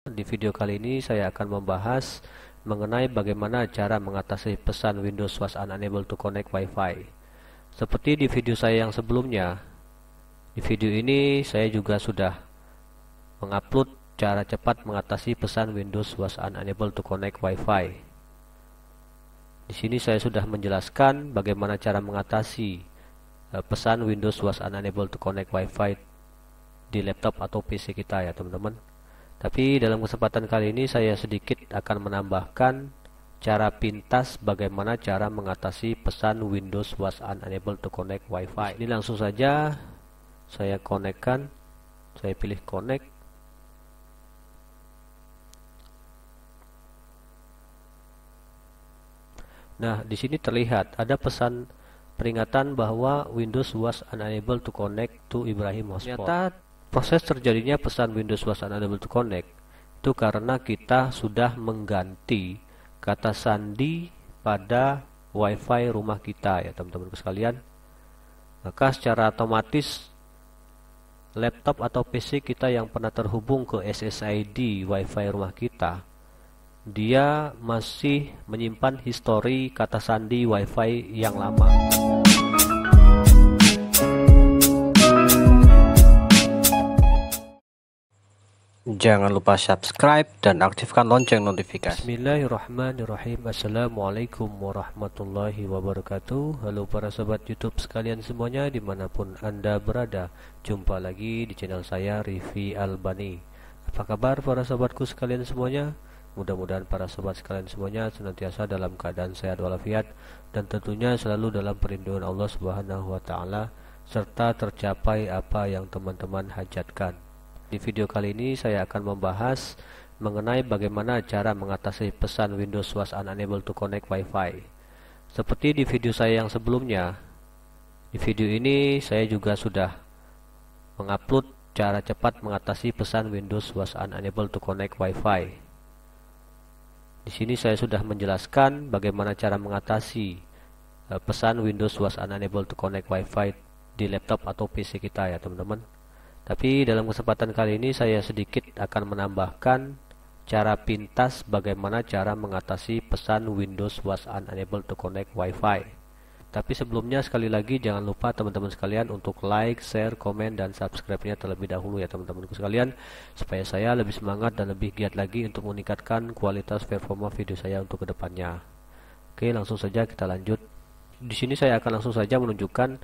Di video kali ini saya akan membahas mengenai bagaimana cara mengatasi pesan Windows was unable to connect Wi-Fi. Seperti di video saya yang sebelumnya, di video ini saya juga sudah mengupload cara cepat mengatasi pesan Windows was unable to connect Wi-Fi. Di sini saya sudah menjelaskan bagaimana cara mengatasi e, pesan Windows was unable to connect Wi-Fi di laptop atau PC kita ya teman-teman. Tapi dalam kesempatan kali ini saya sedikit akan menambahkan cara pintas bagaimana cara mengatasi pesan Windows was unable to connect Wi-Fi. Ini langsung saja saya konekkan, saya pilih connect. Nah, di sini terlihat ada pesan peringatan bahwa Windows was unable to connect to Ibrahim Hotspot. Ternyata Proses terjadinya pesan Windows Suasana Double to Connect itu karena kita sudah mengganti kata sandi pada WiFi rumah kita ya teman-teman sekalian. Maka secara otomatis laptop atau PC kita yang pernah terhubung ke SSID WiFi rumah kita, dia masih menyimpan histori kata sandi WiFi yang lama. Jangan lupa subscribe dan aktifkan lonceng notifikasi. Bismillahirrahmanirrahim. Assalamualaikum warahmatullahi wabarakatuh. Halo para sobat YouTube sekalian semuanya dimanapun Anda berada. Jumpa lagi di channel saya Rivi Albani. Apa kabar para sobatku sekalian semuanya? Mudah-mudahan para sobat sekalian semuanya senantiasa dalam keadaan sehat walafiat dan tentunya selalu dalam perlindungan Allah Subhanahu wa taala serta tercapai apa yang teman-teman hajatkan. Di video kali ini saya akan membahas mengenai bagaimana cara mengatasi pesan Windows was unable to connect Wi-Fi. Seperti di video saya yang sebelumnya, di video ini saya juga sudah mengupload cara cepat mengatasi pesan Windows was unable to connect Wi-Fi. Di sini saya sudah menjelaskan bagaimana cara mengatasi eh, pesan Windows was unable to connect Wi-Fi di laptop atau PC kita ya teman-teman. Tapi dalam kesempatan kali ini saya sedikit akan menambahkan cara pintas bagaimana cara mengatasi pesan Windows was unable to connect Wi-Fi. Tapi sebelumnya sekali lagi jangan lupa teman-teman sekalian untuk like, share, komen, dan subscribe-nya terlebih dahulu ya teman-temanku sekalian supaya saya lebih semangat dan lebih giat lagi untuk meningkatkan kualitas performa video saya untuk kedepannya. Oke langsung saja kita lanjut. Di sini saya akan langsung saja menunjukkan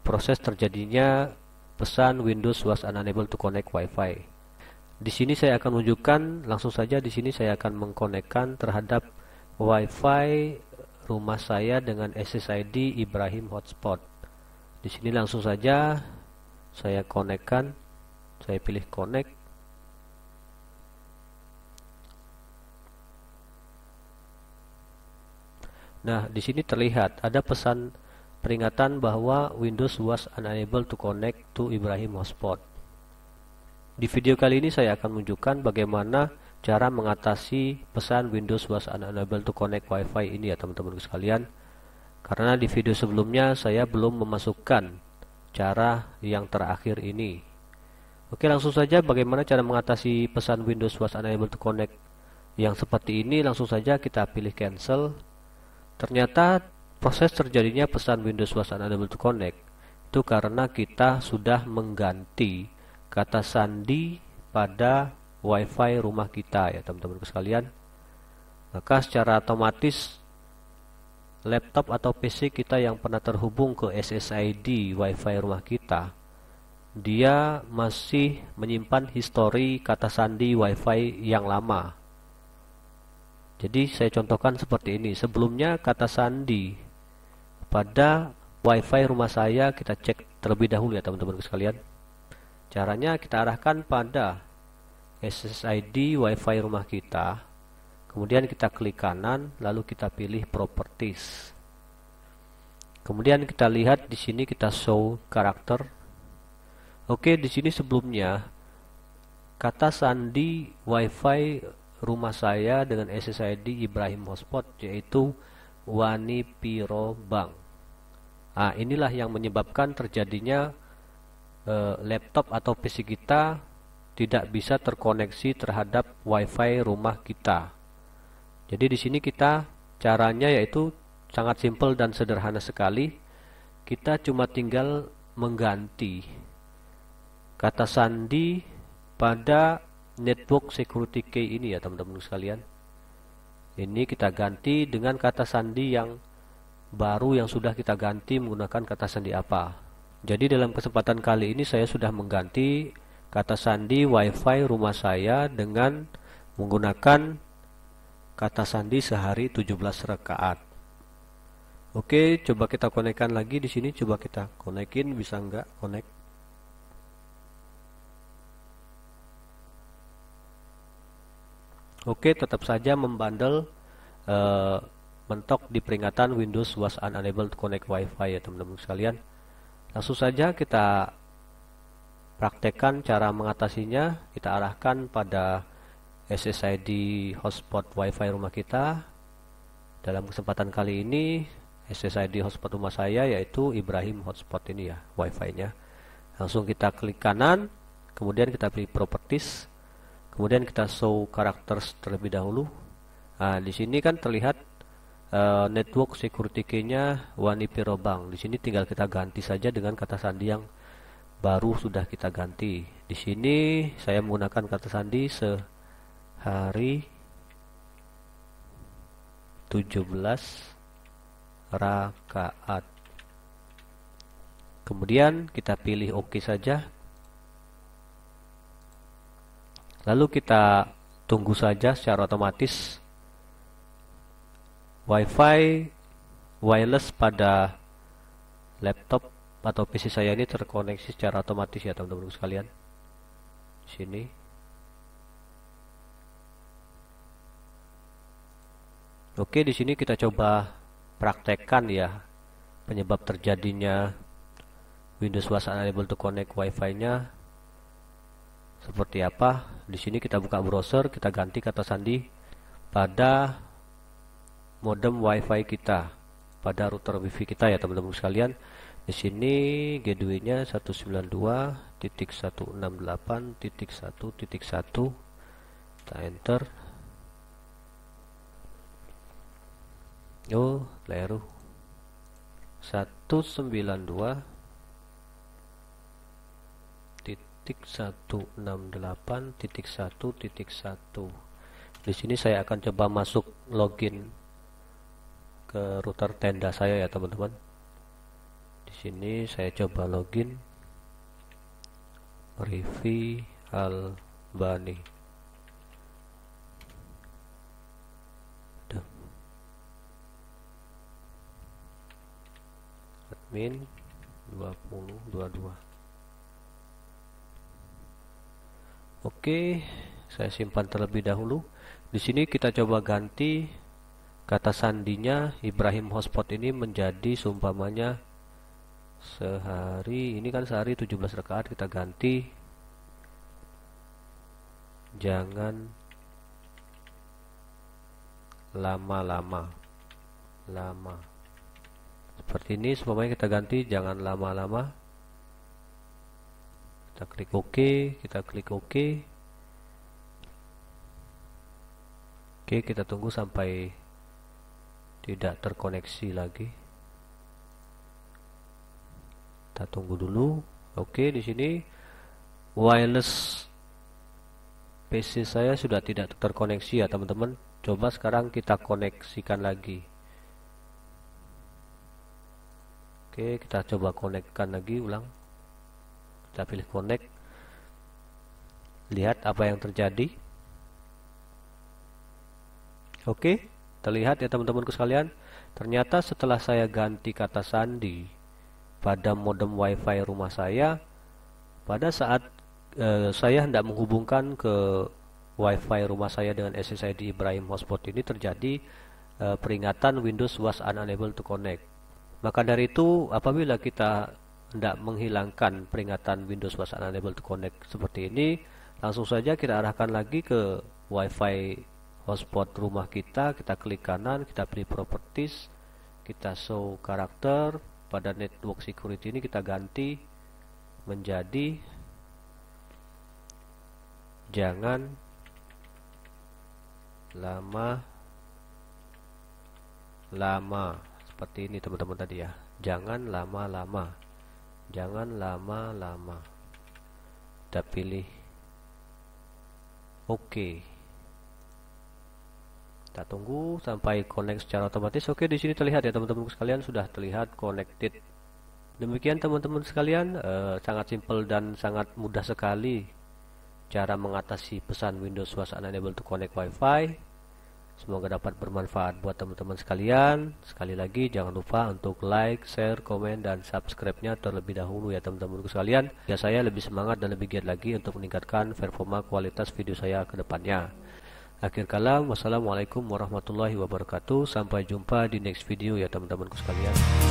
proses terjadinya Pesan Windows was unable to connect Wi-Fi. Di sini saya akan menunjukkan langsung saja di sini saya akan mengkonekkan terhadap Wi-Fi rumah saya dengan SSID Ibrahim Hotspot. Di sini langsung saja saya konekkan, saya pilih connect. Nah, di sini terlihat ada pesan peringatan bahwa Windows was unable to connect to Ibrahim hotspot. Di video kali ini saya akan menunjukkan bagaimana cara mengatasi pesan Windows was unable to connect wifi ini ya teman-teman sekalian karena di video sebelumnya saya belum memasukkan cara yang terakhir ini oke langsung saja bagaimana cara mengatasi pesan Windows was unable to connect yang seperti ini langsung saja kita pilih cancel ternyata Proses terjadinya pesan Windows was unable to connect itu karena kita sudah mengganti kata sandi pada wifi rumah kita ya teman-teman sekalian maka secara otomatis laptop atau PC kita yang pernah terhubung ke SSID wifi rumah kita dia masih menyimpan histori kata sandi wifi yang lama jadi saya contohkan seperti ini sebelumnya kata sandi pada wifi rumah saya kita cek terlebih dahulu ya teman-teman sekalian caranya kita arahkan pada SSID wifi rumah kita kemudian kita klik kanan lalu kita pilih properties kemudian kita lihat di sini kita show karakter oke di sini sebelumnya kata sandi wifi rumah saya dengan SSID Ibrahim Hotspot yaitu wani piro bang. Nah, inilah yang menyebabkan terjadinya e, laptop atau PC kita tidak bisa terkoneksi terhadap WiFi rumah kita. Jadi di sini kita caranya yaitu sangat simpel dan sederhana sekali. Kita cuma tinggal mengganti kata sandi pada network security key ini ya teman-teman sekalian. Ini kita ganti dengan kata sandi yang baru yang sudah kita ganti menggunakan kata sandi apa. Jadi dalam kesempatan kali ini saya sudah mengganti kata sandi wifi rumah saya dengan menggunakan kata sandi sehari 17 rakaat. Oke, coba kita konekkan lagi di sini, coba kita konekin bisa enggak Konek. Oke, tetap saja membandel uh, mentok di peringatan Windows was unable to connect Wi-Fi ya teman-teman sekalian. Langsung saja kita praktekkan cara mengatasinya. Kita arahkan pada SSID hotspot Wi-Fi rumah kita. Dalam kesempatan kali ini SSID hotspot rumah saya yaitu Ibrahim hotspot ini ya Wi-Fi-nya. Langsung kita klik kanan, kemudian kita pilih properties kemudian kita show characters terlebih dahulu nah, di sini kan terlihat uh, network security key-nya Wani Pirobang di sini tinggal kita ganti saja dengan kata sandi yang baru sudah kita ganti di sini saya menggunakan kata sandi sehari 17 rakaat kemudian kita pilih oke OK saja lalu kita tunggu saja secara otomatis wifi wireless pada laptop atau PC saya ini terkoneksi secara otomatis ya teman-teman sekalian sini Oke, di sini kita coba praktekkan ya penyebab terjadinya Windows wasan unable to connect wifi nya seperti apa. Di sini kita buka browser, kita ganti kata sandi pada modem WiFi kita, pada router WiFi kita ya teman-teman sekalian. Di sini gateway-nya 192.168.1.1. Kita enter. Oh, keliru. 192 168.1.1. Di sini saya akan coba masuk login ke router tenda saya ya teman-teman. Di sini saya coba login Rivi Albani. admin 2022 Oke, saya simpan terlebih dahulu. Di sini kita coba ganti kata sandinya Ibrahim Hotspot ini menjadi seumpamanya sehari ini kan sehari 17 rakaat kita ganti jangan lama-lama lama seperti ini semuanya kita ganti jangan lama-lama kita klik OK kita klik OK Oke kita tunggu sampai tidak terkoneksi lagi kita tunggu dulu Oke di sini wireless PC saya sudah tidak terkoneksi ya teman-teman coba sekarang kita koneksikan lagi Oke, kita coba konekkan lagi ulang kita pilih connect lihat apa yang terjadi oke terlihat ya teman teman sekalian ternyata setelah saya ganti kata sandi pada modem wifi rumah saya pada saat eh, saya hendak menghubungkan ke wifi rumah saya dengan SSID Ibrahim hotspot ini terjadi eh, peringatan Windows was unable to connect maka dari itu apabila kita tidak menghilangkan peringatan Windows was unable to connect seperti ini langsung saja kita arahkan lagi ke wifi hotspot rumah kita kita klik kanan kita pilih properties kita show karakter pada network security ini kita ganti menjadi jangan lama lama seperti ini teman-teman tadi ya jangan lama-lama Jangan lama-lama. Kita pilih oke. Kita tunggu sampai connect secara otomatis. Oke, okay, di sini terlihat ya teman-teman sekalian sudah terlihat connected. Demikian teman-teman sekalian, eh, sangat simple dan sangat mudah sekali cara mengatasi pesan Windows suasana Enable to connect Wi-Fi. Semoga dapat bermanfaat buat teman-teman sekalian. Sekali lagi jangan lupa untuk like, share, komen, dan subscribe-nya terlebih dahulu ya teman-teman sekalian. Ya saya lebih semangat dan lebih giat lagi untuk meningkatkan performa kualitas video saya ke depannya. Akhir kalam, wassalamualaikum warahmatullahi wabarakatuh. Sampai jumpa di next video ya teman teman sekalian.